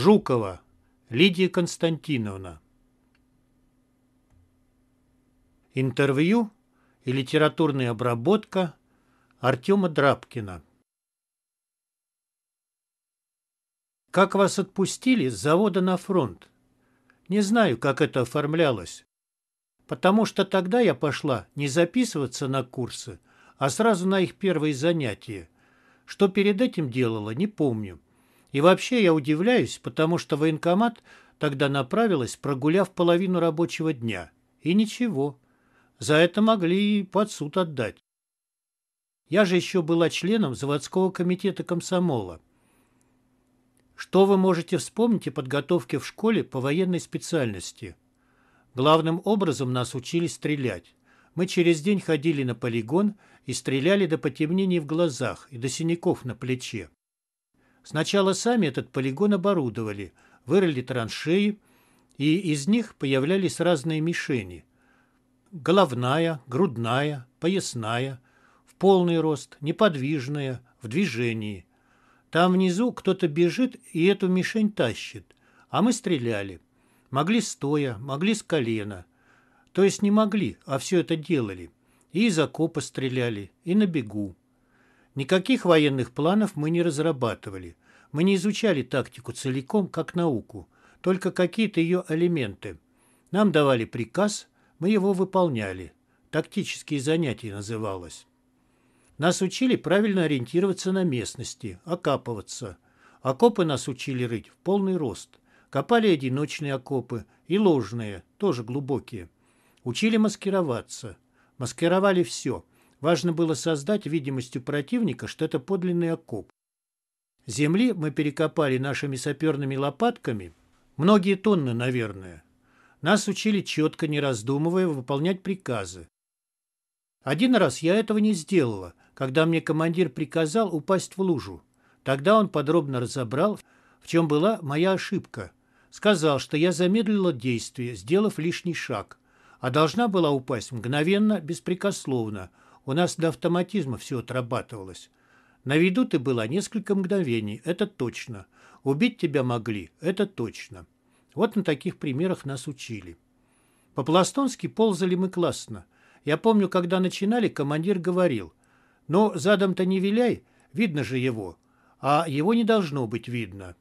Жукова Лидия Константиновна. Интервью и литературная обработка Артема Драбкина. Как вас отпустили с завода на фронт? Не знаю, как это оформлялось. Потому что тогда я пошла не записываться на курсы, а сразу на их первые занятия. Что перед этим делала, не помню. И вообще я удивляюсь, потому что военкомат тогда направилась, прогуляв половину рабочего дня. И ничего. За это могли и под суд отдать. Я же еще была членом заводского комитета комсомола. Что вы можете вспомнить о подготовке в школе по военной специальности? Главным образом нас учили стрелять. Мы через день ходили на полигон и стреляли до потемнений в глазах и до синяков на плече. Сначала сами этот полигон оборудовали, вырыли траншеи, и из них появлялись разные мишени. Головная, грудная, поясная, в полный рост, неподвижная, в движении. Там внизу кто-то бежит и эту мишень тащит, а мы стреляли. Могли стоя, могли с колена. То есть не могли, а все это делали. И из окопа стреляли, и на бегу. Никаких военных планов мы не разрабатывали. Мы не изучали тактику целиком, как науку, только какие-то ее элементы. Нам давали приказ, мы его выполняли. Тактические занятия называлось. Нас учили правильно ориентироваться на местности, окапываться. Окопы нас учили рыть в полный рост. Копали одиночные окопы и ложные, тоже глубокие. Учили маскироваться. Маскировали все. Важно было создать видимость у противника, что это подлинный окоп. Земли мы перекопали нашими саперными лопатками, многие тонны, наверное. Нас учили четко, не раздумывая, выполнять приказы. Один раз я этого не сделала, когда мне командир приказал упасть в лужу. Тогда он подробно разобрал, в чем была моя ошибка. Сказал, что я замедлила действие, сделав лишний шаг, а должна была упасть мгновенно, беспрекословно – у нас до автоматизма все отрабатывалось. На виду ты была несколько мгновений, это точно. Убить тебя могли, это точно. Вот на таких примерах нас учили. по пластонски ползали мы классно. Я помню, когда начинали, командир говорил, «Но «Ну, задом-то не виляй, видно же его, а его не должно быть видно».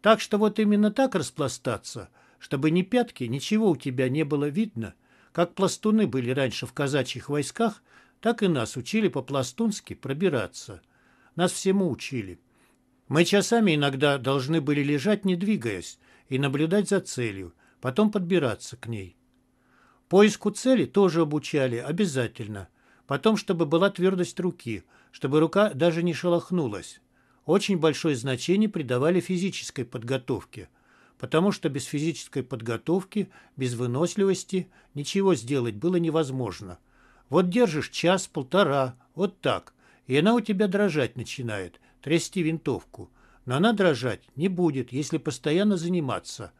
Так что вот именно так распластаться, чтобы ни пятки, ничего у тебя не было видно, как пластуны были раньше в казачьих войсках, так и нас учили по-пластунски пробираться. Нас всему учили. Мы часами иногда должны были лежать, не двигаясь, и наблюдать за целью, потом подбираться к ней. Поиску цели тоже обучали, обязательно. Потом, чтобы была твердость руки, чтобы рука даже не шелохнулась. Очень большое значение придавали физической подготовке – потому что без физической подготовки, без выносливости ничего сделать было невозможно. Вот держишь час-полтора, вот так, и она у тебя дрожать начинает, трясти винтовку. Но она дрожать не будет, если постоянно заниматься.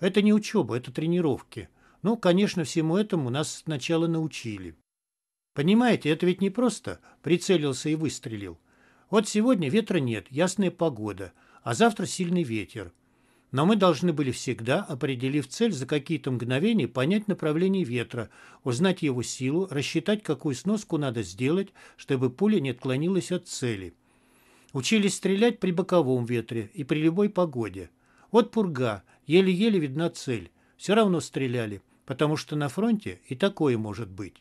Это не учеба, это тренировки. Ну, конечно, всему этому нас сначала научили. Понимаете, это ведь не просто прицелился и выстрелил. Вот сегодня ветра нет, ясная погода, а завтра сильный ветер. Но мы должны были всегда, определив цель, за какие-то мгновения понять направление ветра, узнать его силу, рассчитать, какую сноску надо сделать, чтобы пуля не отклонилась от цели. Учились стрелять при боковом ветре и при любой погоде. Вот пурга, еле-еле видна цель. Все равно стреляли, потому что на фронте и такое может быть.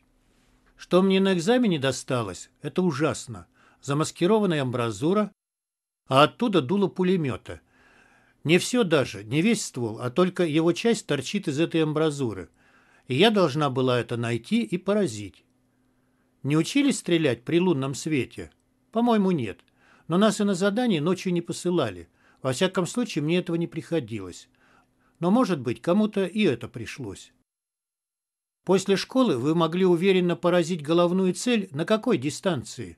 Что мне на экзамене досталось, это ужасно. Замаскированная амбразура, а оттуда дуло пулемета – не все даже, не весь ствол, а только его часть торчит из этой амбразуры. И я должна была это найти и поразить. Не учились стрелять при лунном свете? По-моему, нет. Но нас и на задание ночью не посылали. Во всяком случае, мне этого не приходилось. Но, может быть, кому-то и это пришлось. После школы вы могли уверенно поразить головную цель на какой дистанции?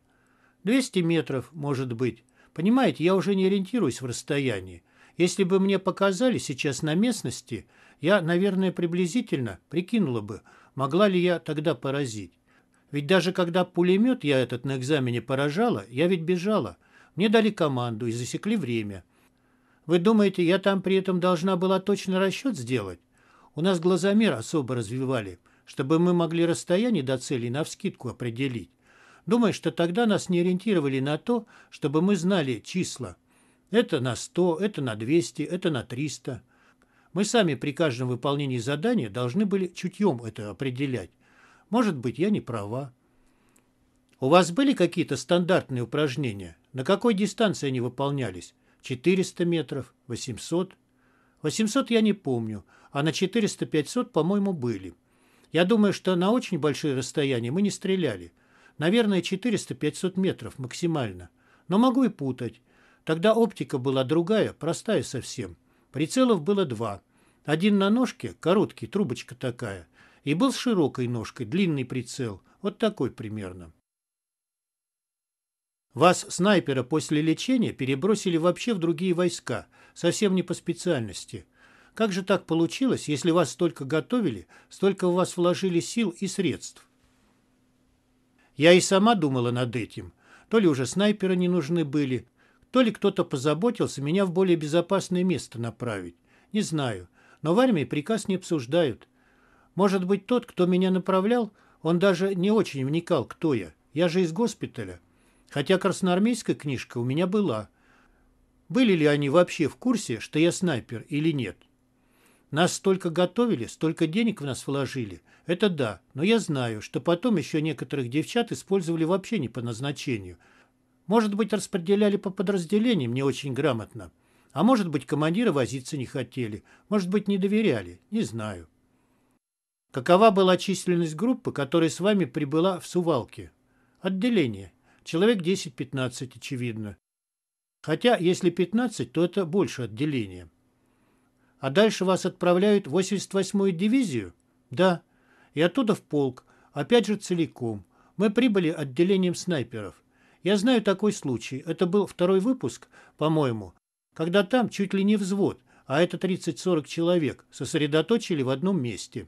200 метров, может быть. Понимаете, я уже не ориентируюсь в расстоянии. Если бы мне показали сейчас на местности, я, наверное, приблизительно прикинула бы, могла ли я тогда поразить. Ведь даже когда пулемет я этот на экзамене поражала, я ведь бежала. Мне дали команду и засекли время. Вы думаете, я там при этом должна была точно расчет сделать? У нас глазомер особо развивали, чтобы мы могли расстояние до цели навскидку определить. Думаю, что тогда нас не ориентировали на то, чтобы мы знали числа. Это на 100, это на 200, это на 300. Мы сами при каждом выполнении задания должны были чутьем это определять. Может быть, я не права. У вас были какие-то стандартные упражнения? На какой дистанции они выполнялись? 400 метров? 800? 800 я не помню, а на 400-500, по-моему, были. Я думаю, что на очень большие расстояния мы не стреляли. Наверное, 400-500 метров максимально. Но могу и путать. Тогда оптика была другая, простая совсем. Прицелов было два. Один на ножке, короткий, трубочка такая, и был с широкой ножкой, длинный прицел, вот такой примерно. Вас, снайпера, после лечения перебросили вообще в другие войска, совсем не по специальности. Как же так получилось, если вас столько готовили, столько в вас вложили сил и средств? Я и сама думала над этим. То ли уже снайперы не нужны были, то ли кто-то позаботился меня в более безопасное место направить. Не знаю. Но в армии приказ не обсуждают. Может быть, тот, кто меня направлял, он даже не очень вникал, кто я. Я же из госпиталя. Хотя красноармейская книжка у меня была. Были ли они вообще в курсе, что я снайпер или нет? Нас столько готовили, столько денег в нас вложили. Это да, но я знаю, что потом еще некоторых девчат использовали вообще не по назначению – может быть, распределяли по подразделениям не очень грамотно. А может быть, командиры возиться не хотели. Может быть, не доверяли. Не знаю. Какова была численность группы, которая с вами прибыла в Сувалке? Отделение. Человек 10-15, очевидно. Хотя, если 15, то это больше отделения. А дальше вас отправляют в 88-ю дивизию? Да. И оттуда в полк. Опять же целиком. Мы прибыли отделением снайперов. Я знаю такой случай. Это был второй выпуск, по-моему, когда там чуть ли не взвод, а это 30-40 человек, сосредоточили в одном месте.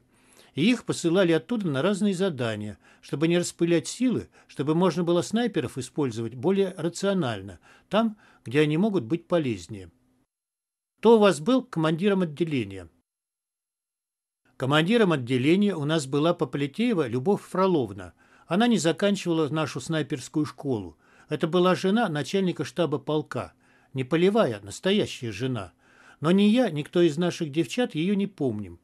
И их посылали оттуда на разные задания, чтобы не распылять силы, чтобы можно было снайперов использовать более рационально, там, где они могут быть полезнее. Кто у вас был командиром отделения? Командиром отделения у нас была Поплетеева Любовь Фроловна. Она не заканчивала нашу снайперскую школу, это была жена начальника штаба полка. Не полевая, настоящая жена. Но ни я, ни кто из наших девчат ее не помним.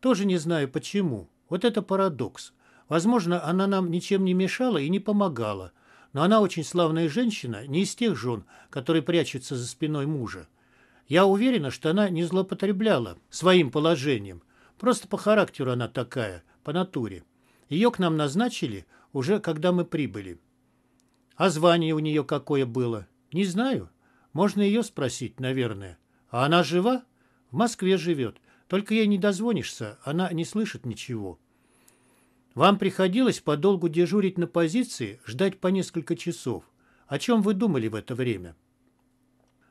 Тоже не знаю почему. Вот это парадокс. Возможно, она нам ничем не мешала и не помогала. Но она очень славная женщина, не из тех жен, которые прячутся за спиной мужа. Я уверена, что она не злоупотребляла своим положением. Просто по характеру она такая, по натуре. Ее к нам назначили уже когда мы прибыли. А звание у нее какое было? Не знаю. Можно ее спросить, наверное. А она жива? В Москве живет. Только ей не дозвонишься, она не слышит ничего. Вам приходилось подолгу дежурить на позиции, ждать по несколько часов. О чем вы думали в это время?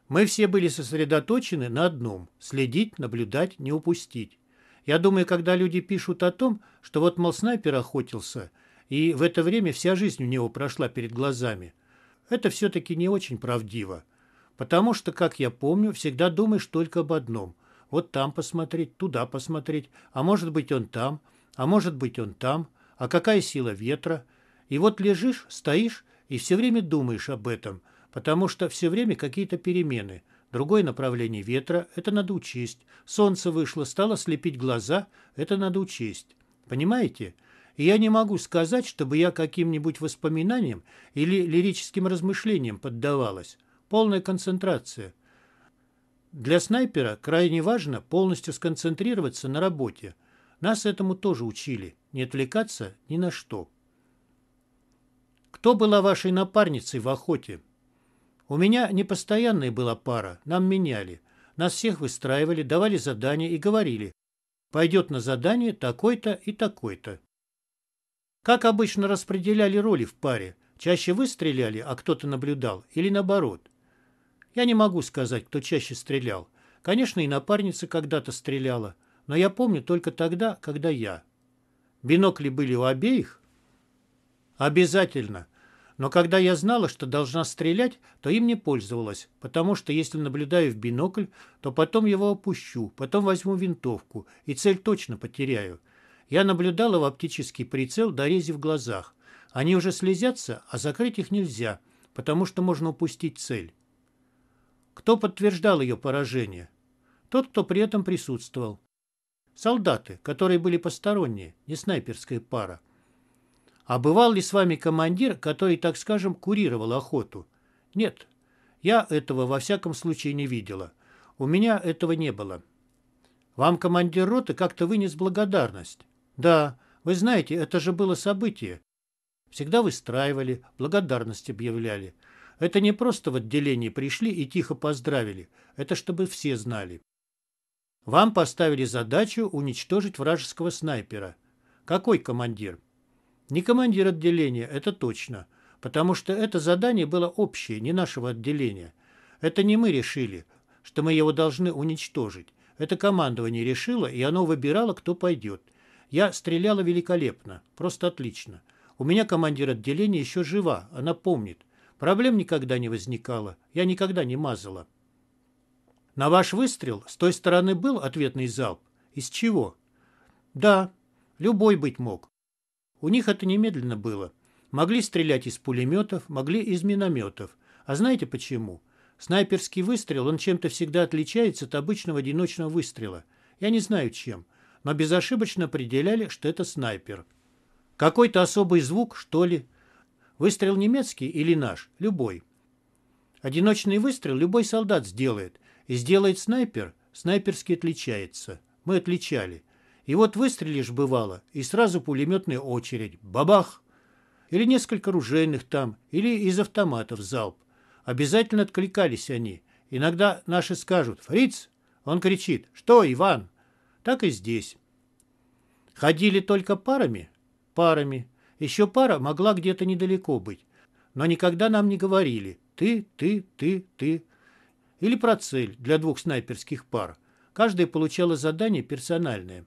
Мы все были сосредоточены на одном – следить, наблюдать, не упустить. Я думаю, когда люди пишут о том, что вот, мол, снайпер охотился – и в это время вся жизнь у него прошла перед глазами. Это все-таки не очень правдиво. Потому что, как я помню, всегда думаешь только об одном. Вот там посмотреть, туда посмотреть, а может быть он там, а может быть он там, а какая сила ветра. И вот лежишь, стоишь и все время думаешь об этом, потому что все время какие-то перемены. Другое направление ветра – это надо учесть. Солнце вышло, стало слепить глаза – это надо учесть. Понимаете? И я не могу сказать, чтобы я каким-нибудь воспоминаниям или лирическим размышлениям поддавалась. Полная концентрация. Для снайпера крайне важно полностью сконцентрироваться на работе. Нас этому тоже учили. Не отвлекаться ни на что. Кто была вашей напарницей в охоте? У меня непостоянная была пара. Нам меняли. Нас всех выстраивали, давали задания и говорили. Пойдет на задание такой-то и такой-то. Как обычно распределяли роли в паре? Чаще вы стреляли, а кто-то наблюдал? Или наоборот? Я не могу сказать, кто чаще стрелял. Конечно, и напарница когда-то стреляла. Но я помню только тогда, когда я. Бинокли были у обеих? Обязательно. Но когда я знала, что должна стрелять, то им не пользовалась, потому что если наблюдаю в бинокль, то потом его опущу, потом возьму винтовку и цель точно потеряю. Я наблюдала в оптический прицел, дорезе в глазах. Они уже слезятся, а закрыть их нельзя, потому что можно упустить цель. Кто подтверждал ее поражение? Тот, кто при этом присутствовал. Солдаты, которые были посторонние, не снайперская пара. А бывал ли с вами командир, который, так скажем, курировал охоту? Нет. Я этого во всяком случае не видела. У меня этого не было. Вам командир роты как-то вынес благодарность. Да, вы знаете, это же было событие. Всегда выстраивали, благодарность объявляли. Это не просто в отделении пришли и тихо поздравили. Это чтобы все знали. Вам поставили задачу уничтожить вражеского снайпера. Какой командир? Не командир отделения, это точно. Потому что это задание было общее, не нашего отделения. Это не мы решили, что мы его должны уничтожить. Это командование решило, и оно выбирало, кто пойдет. Я стреляла великолепно, просто отлично. У меня командир отделения еще жива, она помнит. Проблем никогда не возникало, я никогда не мазала. На ваш выстрел с той стороны был ответный залп? Из чего? Да, любой быть мог. У них это немедленно было. Могли стрелять из пулеметов, могли из минометов. А знаете почему? Снайперский выстрел, он чем-то всегда отличается от обычного одиночного выстрела. Я не знаю чем но безошибочно определяли, что это снайпер. Какой-то особый звук, что ли? Выстрел немецкий или наш? Любой. Одиночный выстрел любой солдат сделает. И сделает снайпер, снайперский отличается. Мы отличали. И вот выстрелишь, бывало, и сразу пулеметная очередь. Бабах! Или несколько ружейных там, или из автоматов залп. Обязательно откликались они. Иногда наши скажут «Фриц!» Он кричит «Что, Иван?» так и здесь. Ходили только парами? Парами. Еще пара могла где-то недалеко быть, но никогда нам не говорили «ты, ты, ты, ты». Или про цель для двух снайперских пар. Каждая получала задание персональное.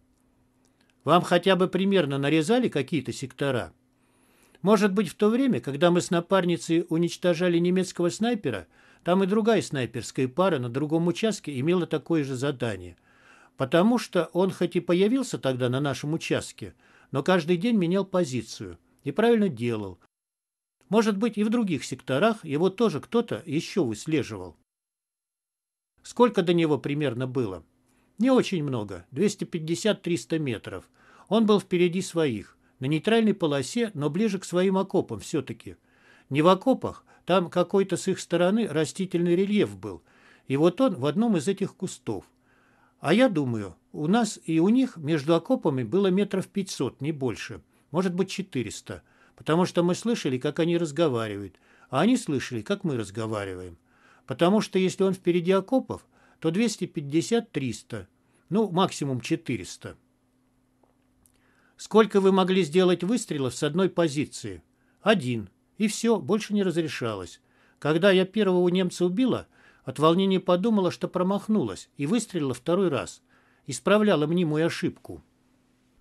Вам хотя бы примерно нарезали какие-то сектора? Может быть, в то время, когда мы с напарницей уничтожали немецкого снайпера, там и другая снайперская пара на другом участке имела такое же задание – Потому что он хоть и появился тогда на нашем участке, но каждый день менял позицию. И правильно делал. Может быть, и в других секторах его тоже кто-то еще выслеживал. Сколько до него примерно было? Не очень много, 250-300 метров. Он был впереди своих, на нейтральной полосе, но ближе к своим окопам все-таки. Не в окопах, там какой-то с их стороны растительный рельеф был. И вот он в одном из этих кустов. А я думаю, у нас и у них между окопами было метров 500, не больше, может быть 400, потому что мы слышали, как они разговаривают, а они слышали, как мы разговариваем. Потому что если он впереди окопов, то 250-300, ну, максимум 400. Сколько вы могли сделать выстрелов с одной позиции? Один. И все, больше не разрешалось. Когда я первого немца убила, от волнения подумала, что промахнулась, и выстрелила второй раз. Исправляла мнимую ошибку.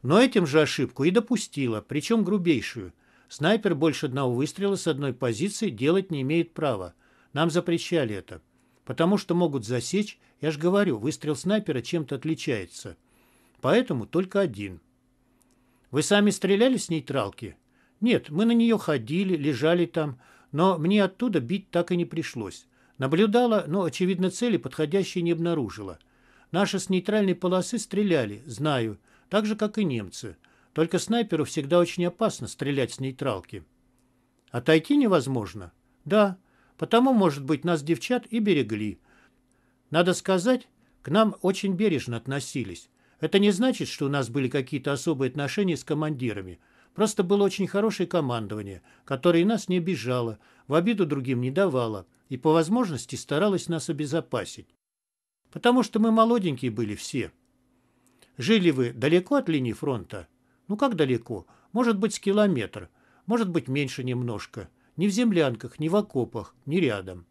Но этим же ошибку и допустила, причем грубейшую. Снайпер больше одного выстрела с одной позиции делать не имеет права. Нам запрещали это. Потому что могут засечь, я же говорю, выстрел снайпера чем-то отличается. Поэтому только один. Вы сами стреляли с нейтралки? Нет, мы на нее ходили, лежали там, но мне оттуда бить так и не пришлось. Наблюдала, но, очевидно, цели подходящей не обнаружила. Наши с нейтральной полосы стреляли, знаю, так же, как и немцы. Только снайперу всегда очень опасно стрелять с нейтралки. Отойти а невозможно? Да, потому, может быть, нас девчат и берегли. Надо сказать, к нам очень бережно относились. Это не значит, что у нас были какие-то особые отношения с командирами. Просто было очень хорошее командование, которое нас не обижало, в обиду другим не давало и по возможности старалась нас обезопасить. Потому что мы молоденькие были все. Жили вы далеко от линии фронта? Ну как далеко? Может быть, с километр. Может быть, меньше немножко. Ни в землянках, ни в окопах, ни рядом.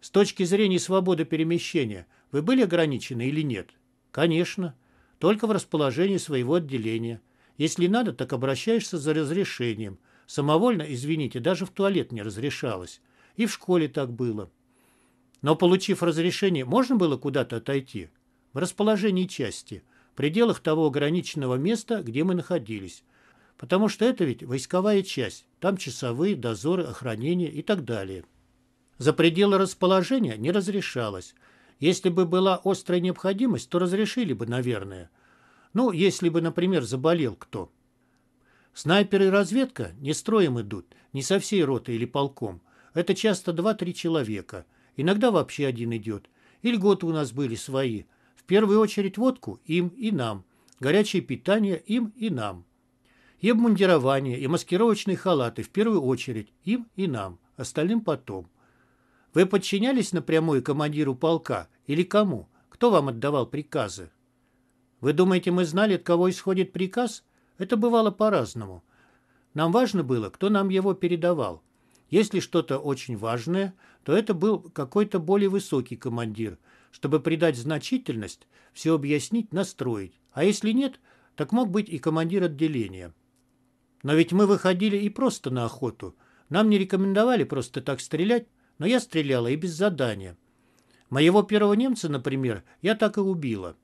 С точки зрения свободы перемещения вы были ограничены или нет? Конечно. Только в расположении своего отделения. Если надо, так обращаешься за разрешением. Самовольно, извините, даже в туалет не разрешалось. И в школе так было. Но, получив разрешение, можно было куда-то отойти? В расположении части, в пределах того ограниченного места, где мы находились. Потому что это ведь войсковая часть, там часовые, дозоры, охранение и так далее. За пределы расположения не разрешалось. Если бы была острая необходимость, то разрешили бы, наверное. Ну, если бы, например, заболел кто. Снайперы и разведка не строем идут, не со всей роты или полком, это часто два-три человека. Иногда вообще один идет. И льготы у нас были свои. В первую очередь водку им и нам. Горячее питание им и нам. И обмундирование, и маскировочные халаты в первую очередь им и нам. Остальным потом. Вы подчинялись напрямую командиру полка или кому? Кто вам отдавал приказы? Вы думаете, мы знали, от кого исходит приказ? Это бывало по-разному. Нам важно было, кто нам его передавал. Если что-то очень важное, то это был какой-то более высокий командир, чтобы придать значительность, все объяснить, настроить. А если нет, так мог быть и командир отделения. Но ведь мы выходили и просто на охоту. Нам не рекомендовали просто так стрелять, но я стреляла и без задания. Моего первого немца, например, я так и убила.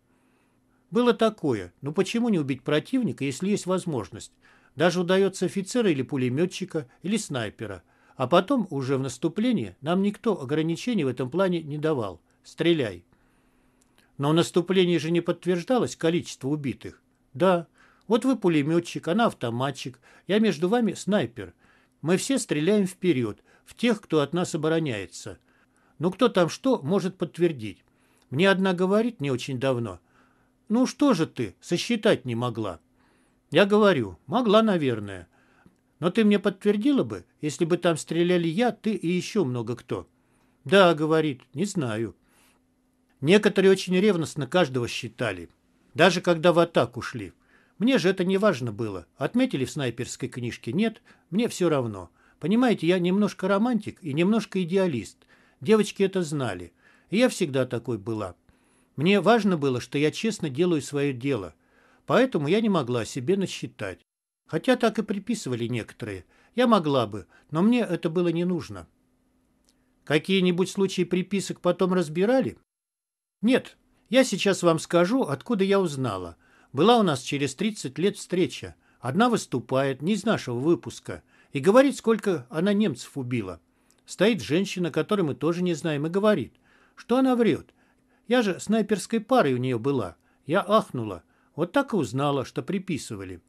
Было такое, но ну почему не убить противника, если есть возможность? Даже удается офицера или пулеметчика, или снайпера – а потом, уже в наступлении, нам никто ограничений в этом плане не давал. Стреляй. Но в наступлении же не подтверждалось количество убитых. Да, вот вы пулеметчик, она автоматчик, я между вами снайпер. Мы все стреляем вперед, в тех, кто от нас обороняется. Ну кто там что может подтвердить? Мне одна говорит не очень давно. Ну что же ты, сосчитать не могла? Я говорю, могла, наверное. Но ты мне подтвердила бы, если бы там стреляли я, ты и еще много кто». «Да», — говорит, — «не знаю». Некоторые очень ревностно каждого считали, даже когда в атаку шли. Мне же это не важно было. Отметили в снайперской книжке, нет, мне все равно. Понимаете, я немножко романтик и немножко идеалист. Девочки это знали. И я всегда такой была. Мне важно было, что я честно делаю свое дело. Поэтому я не могла себе насчитать. Хотя так и приписывали некоторые. Я могла бы, но мне это было не нужно. Какие-нибудь случаи приписок потом разбирали? Нет. Я сейчас вам скажу, откуда я узнала. Была у нас через 30 лет встреча. Одна выступает, не из нашего выпуска, и говорит, сколько она немцев убила. Стоит женщина, которой мы тоже не знаем, и говорит, что она врет. Я же снайперской парой у нее была. Я ахнула. Вот так и узнала, что приписывали.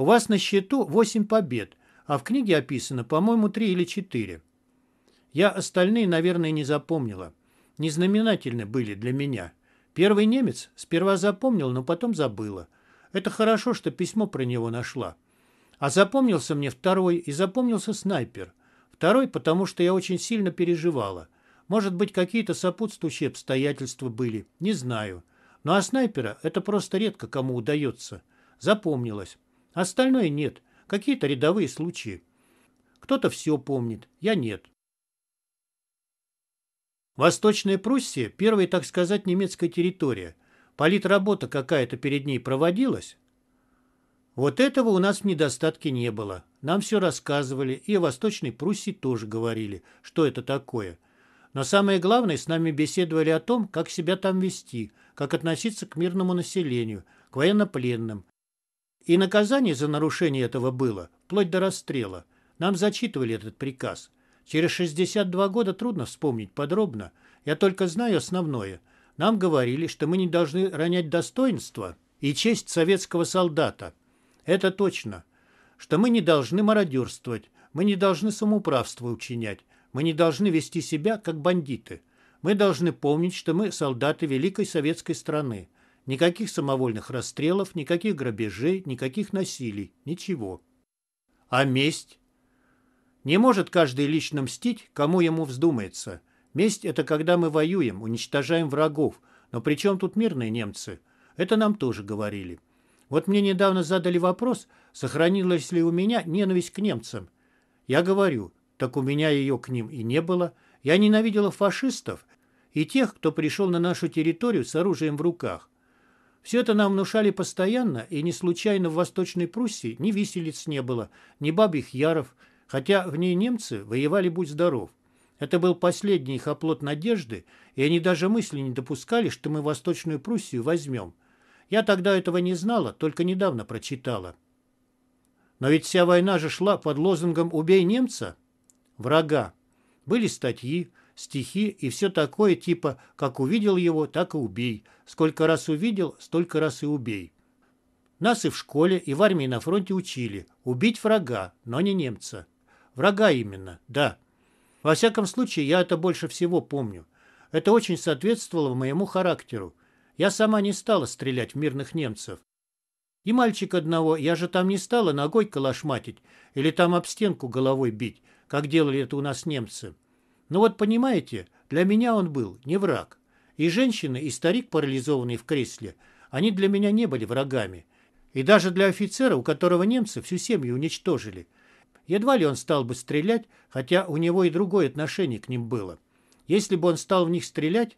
У вас на счету восемь побед, а в книге описано, по-моему, три или четыре. Я остальные, наверное, не запомнила. Незнаменательны были для меня. Первый немец сперва запомнил, но потом забыла. Это хорошо, что письмо про него нашла. А запомнился мне второй и запомнился снайпер. Второй, потому что я очень сильно переживала. Может быть, какие-то сопутствующие обстоятельства были, не знаю. Ну а снайпера это просто редко кому удается. Запомнилось. Остальное нет. Какие-то рядовые случаи. Кто-то все помнит, я нет. Восточная Пруссия – первая, так сказать, немецкая территория. Политработа какая-то перед ней проводилась? Вот этого у нас в недостатке не было. Нам все рассказывали, и о Восточной Пруссии тоже говорили, что это такое. Но самое главное, с нами беседовали о том, как себя там вести, как относиться к мирному населению, к военнопленным, и наказание за нарушение этого было, вплоть до расстрела. Нам зачитывали этот приказ. Через 62 года трудно вспомнить подробно. Я только знаю основное. Нам говорили, что мы не должны ронять достоинство и честь советского солдата. Это точно. Что мы не должны мародерствовать, мы не должны самоуправство учинять, мы не должны вести себя как бандиты. Мы должны помнить, что мы солдаты великой советской страны. Никаких самовольных расстрелов, никаких грабежей, никаких насилий, ничего. А месть? Не может каждый лично мстить, кому ему вздумается. Месть – это когда мы воюем, уничтожаем врагов. Но при чем тут мирные немцы? Это нам тоже говорили. Вот мне недавно задали вопрос, сохранилась ли у меня ненависть к немцам. Я говорю, так у меня ее к ним и не было. Я ненавидела фашистов и тех, кто пришел на нашу территорию с оружием в руках. Все это нам внушали постоянно, и не случайно в Восточной Пруссии ни виселиц не было, ни бабьих яров, хотя в ней немцы воевали будь здоров. Это был последний их оплот надежды, и они даже мысли не допускали, что мы Восточную Пруссию возьмем. Я тогда этого не знала, только недавно прочитала. Но ведь вся война же шла под лозунгом «Убей немца» врага. Были статьи, стихи и все такое, типа «как увидел его, так и убей», «сколько раз увидел, столько раз и убей». Нас и в школе, и в армии на фронте учили убить врага, но не немца. Врага именно, да. Во всяком случае, я это больше всего помню. Это очень соответствовало моему характеру. Я сама не стала стрелять в мирных немцев. И мальчик одного, я же там не стала ногой калашматить или там об стенку головой бить, как делали это у нас немцы. Но ну вот понимаете, для меня он был не враг. И женщина, и старик, парализованный в кресле, они для меня не были врагами. И даже для офицера, у которого немцы всю семью уничтожили. Едва ли он стал бы стрелять, хотя у него и другое отношение к ним было. Если бы он стал в них стрелять,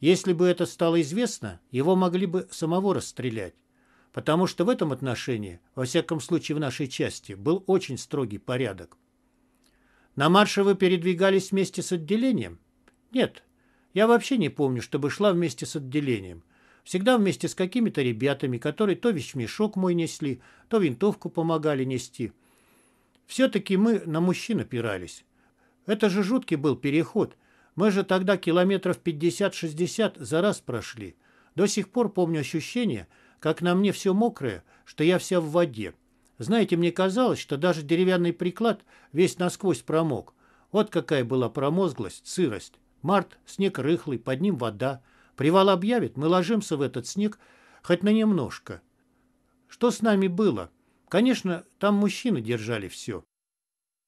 если бы это стало известно, его могли бы самого расстрелять. Потому что в этом отношении, во всяком случае в нашей части, был очень строгий порядок. На марше вы передвигались вместе с отделением? Нет. Я вообще не помню, чтобы шла вместе с отделением. Всегда вместе с какими-то ребятами, которые то вещмешок мой несли, то винтовку помогали нести. Все-таки мы на мужчин опирались. Это же жуткий был переход. Мы же тогда километров 50-60 за раз прошли. До сих пор помню ощущение, как на мне все мокрое, что я вся в воде. Знаете, мне казалось, что даже деревянный приклад весь насквозь промок. Вот какая была промозглость, сырость. Март, снег рыхлый, под ним вода. Привал объявит, мы ложимся в этот снег хоть на немножко. Что с нами было? Конечно, там мужчины держали все.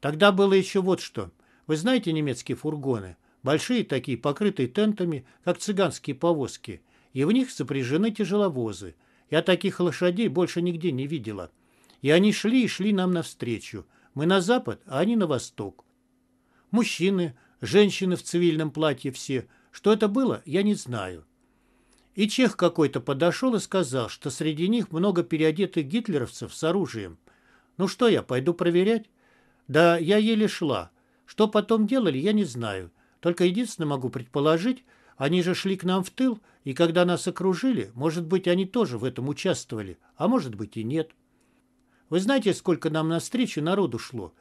Тогда было еще вот что. Вы знаете немецкие фургоны? Большие такие, покрытые тентами, как цыганские повозки. И в них запряжены тяжеловозы. Я таких лошадей больше нигде не видела. И они шли и шли нам навстречу. Мы на запад, а они на восток. Мужчины, женщины в цивильном платье все. Что это было, я не знаю. И чех какой-то подошел и сказал, что среди них много переодетых гитлеровцев с оружием. Ну что я, пойду проверять? Да, я еле шла. Что потом делали, я не знаю. Только единственное могу предположить, они же шли к нам в тыл, и когда нас окружили, может быть, они тоже в этом участвовали, а может быть и нет. Вы знаете, сколько нам на встречу народу шло?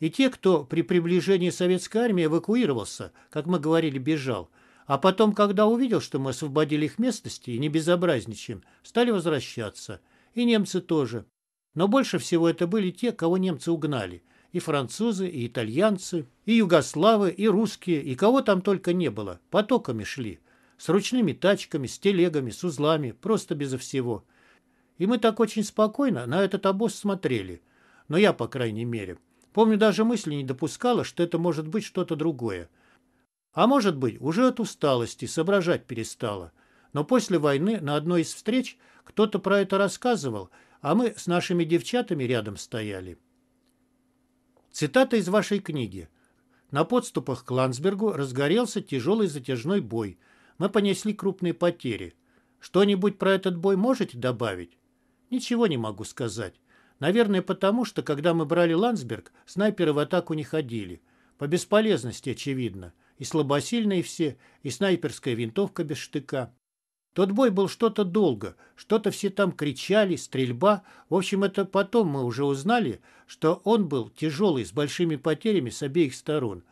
И те, кто при приближении советской армии эвакуировался, как мы говорили, бежал, а потом, когда увидел, что мы освободили их местности и не безобразничаем, стали возвращаться. И немцы тоже. Но больше всего это были те, кого немцы угнали. И французы, и итальянцы, и югославы, и русские, и кого там только не было. Потоками шли. С ручными тачками, с телегами, с узлами, просто безо всего. И мы так очень спокойно на этот обоз смотрели. Но я, по крайней мере. Помню, даже мысли не допускала, что это может быть что-то другое. А может быть, уже от усталости соображать перестала. Но после войны на одной из встреч кто-то про это рассказывал, а мы с нашими девчатами рядом стояли. Цитата из вашей книги. На подступах к Ландсбергу разгорелся тяжелый затяжной бой. Мы понесли крупные потери. Что-нибудь про этот бой можете добавить? Ничего не могу сказать. Наверное, потому что, когда мы брали Ландсберг, снайперы в атаку не ходили. По бесполезности, очевидно. И слабосильные все, и снайперская винтовка без штыка. Тот бой был что-то долго, что-то все там кричали, стрельба. В общем, это потом мы уже узнали, что он был тяжелый, с большими потерями с обеих сторон.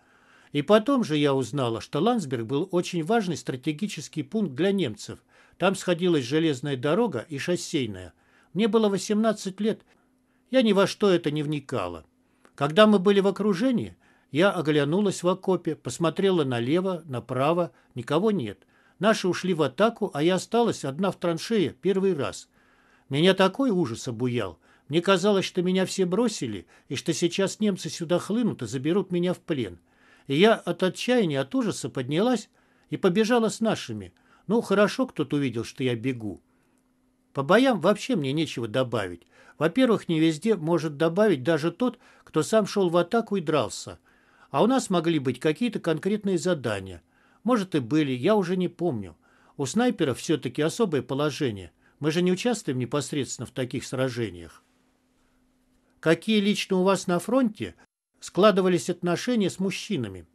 И потом же я узнала, что Ландсберг был очень важный стратегический пункт для немцев. Там сходилась железная дорога и шоссейная – мне было 18 лет. Я ни во что это не вникала. Когда мы были в окружении, я оглянулась в окопе, посмотрела налево, направо, никого нет. Наши ушли в атаку, а я осталась одна в траншее первый раз. Меня такой ужас обуял. Мне казалось, что меня все бросили, и что сейчас немцы сюда хлынут и заберут меня в плен. И я от отчаяния, от ужаса поднялась и побежала с нашими. Ну, хорошо кто-то увидел, что я бегу. По боям вообще мне нечего добавить. Во-первых, не везде может добавить даже тот, кто сам шел в атаку и дрался. А у нас могли быть какие-то конкретные задания. Может и были, я уже не помню. У снайперов все-таки особое положение. Мы же не участвуем непосредственно в таких сражениях. Какие лично у вас на фронте складывались отношения с мужчинами?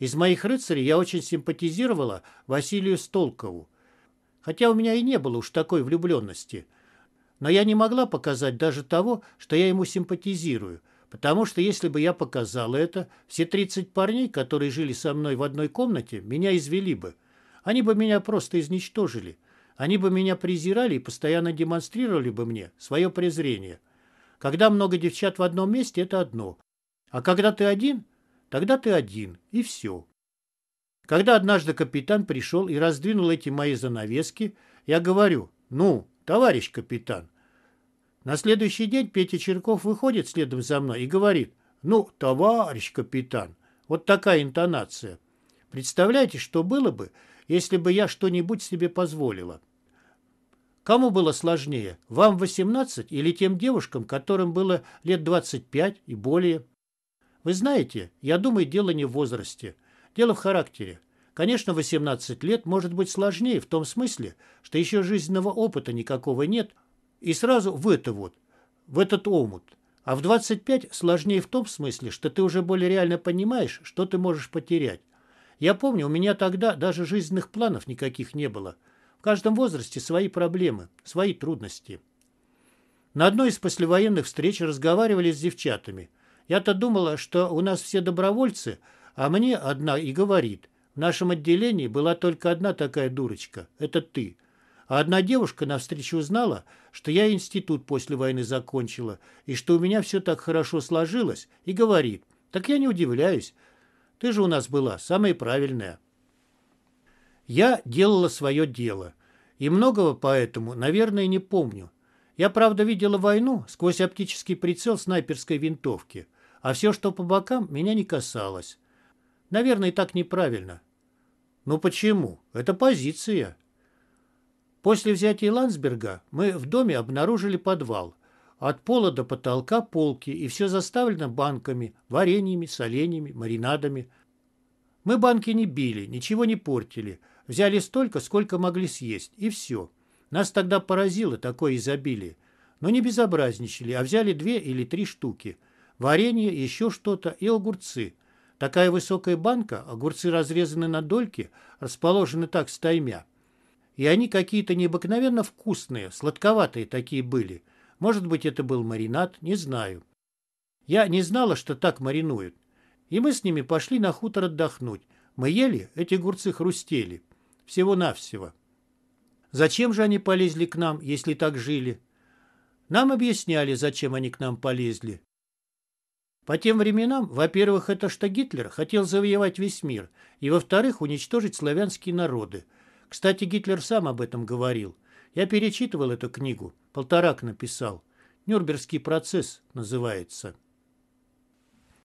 Из моих рыцарей я очень симпатизировала Василию Столкову хотя у меня и не было уж такой влюбленности. Но я не могла показать даже того, что я ему симпатизирую, потому что если бы я показала это, все 30 парней, которые жили со мной в одной комнате, меня извели бы. Они бы меня просто изничтожили. Они бы меня презирали и постоянно демонстрировали бы мне свое презрение. Когда много девчат в одном месте, это одно. А когда ты один, тогда ты один, и все. Когда однажды капитан пришел и раздвинул эти мои занавески, я говорю, ну, товарищ капитан. На следующий день Петя Черков выходит следом за мной и говорит, ну, товарищ капитан. Вот такая интонация. Представляете, что было бы, если бы я что-нибудь себе позволила? Кому было сложнее, вам 18 или тем девушкам, которым было лет 25 и более? Вы знаете, я думаю, дело не в возрасте – Дело в характере. Конечно, 18 лет может быть сложнее в том смысле, что еще жизненного опыта никакого нет, и сразу в это вот, в этот омут. А в 25 сложнее в том смысле, что ты уже более реально понимаешь, что ты можешь потерять. Я помню, у меня тогда даже жизненных планов никаких не было. В каждом возрасте свои проблемы, свои трудности. На одной из послевоенных встреч разговаривали с девчатами. Я-то думала, что у нас все добровольцы – а мне одна и говорит, в нашем отделении была только одна такая дурочка, это ты. А одна девушка навстречу узнала, что я институт после войны закончила, и что у меня все так хорошо сложилось, и говорит, так я не удивляюсь, ты же у нас была самая правильная. Я делала свое дело, и многого поэтому, наверное, не помню. Я, правда, видела войну сквозь оптический прицел снайперской винтовки, а все, что по бокам, меня не касалось. Наверное, так неправильно. Ну почему? Это позиция. После взятия Ландсберга мы в доме обнаружили подвал. От пола до потолка полки, и все заставлено банками, вареньями, соленьями, маринадами. Мы банки не били, ничего не портили. Взяли столько, сколько могли съесть, и все. Нас тогда поразило такое изобилие. Но не безобразничали, а взяли две или три штуки. Варенье, еще что-то и огурцы – Такая высокая банка, огурцы разрезаны на дольки, расположены так стаймя. И они какие-то необыкновенно вкусные, сладковатые такие были. Может быть, это был маринад, не знаю. Я не знала, что так маринуют. И мы с ними пошли на хутор отдохнуть. Мы ели, эти огурцы хрустели. Всего-навсего. Зачем же они полезли к нам, если так жили? Нам объясняли, зачем они к нам полезли. По тем временам, во-первых, это что Гитлер хотел завоевать весь мир, и, во-вторых, уничтожить славянские народы. Кстати, Гитлер сам об этом говорил. Я перечитывал эту книгу, Полторак написал. «Нюрнбергский процесс» называется.